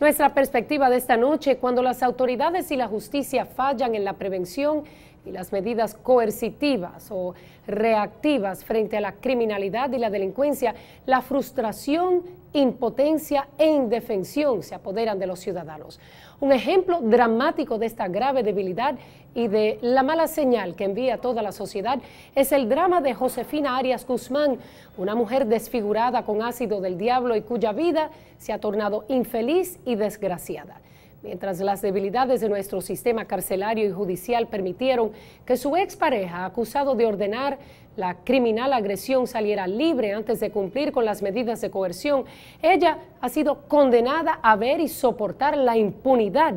Nuestra perspectiva de esta noche, cuando las autoridades y la justicia fallan en la prevención y las medidas coercitivas o reactivas frente a la criminalidad y la delincuencia, la frustración, impotencia e indefensión se apoderan de los ciudadanos. Un ejemplo dramático de esta grave debilidad y de la mala señal que envía toda la sociedad es el drama de Josefina Arias Guzmán, una mujer desfigurada con ácido del diablo y cuya vida se ha tornado infeliz y desgraciada mientras las debilidades de nuestro sistema carcelario y judicial permitieron que su expareja, acusado de ordenar la criminal agresión, saliera libre antes de cumplir con las medidas de coerción, ella ha sido condenada a ver y soportar la impunidad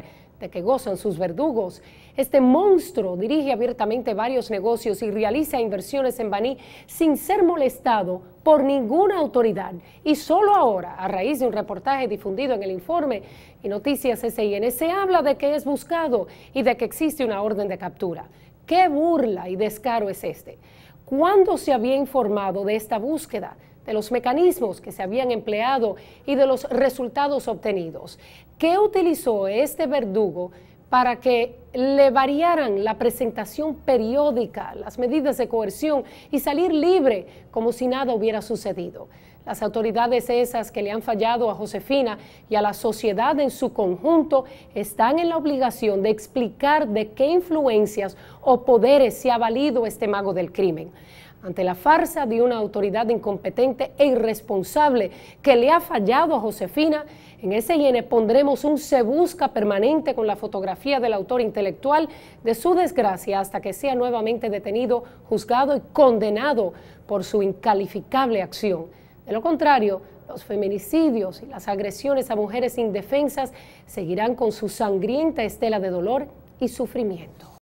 que gozan sus verdugos. Este monstruo dirige abiertamente varios negocios y realiza inversiones en Baní sin ser molestado por ninguna autoridad. Y solo ahora, a raíz de un reportaje difundido en el informe y noticias SIN, se habla de que es buscado y de que existe una orden de captura. ¿Qué burla y descaro es este? ¿Cuándo se había informado de esta búsqueda? de los mecanismos que se habían empleado y de los resultados obtenidos. ¿Qué utilizó este verdugo para que le variaran la presentación periódica, las medidas de coerción y salir libre como si nada hubiera sucedido. Las autoridades esas que le han fallado a Josefina y a la sociedad en su conjunto están en la obligación de explicar de qué influencias o poderes se ha valido este mago del crimen ante la farsa de una autoridad incompetente e irresponsable que le ha fallado a Josefina, en ese SIN e pondremos un se busca permanente con la fotografía del autor intelectual de su desgracia hasta que sea nuevamente detenido, juzgado y condenado por su incalificable acción. De lo contrario, los feminicidios y las agresiones a mujeres indefensas seguirán con su sangrienta estela de dolor y sufrimiento.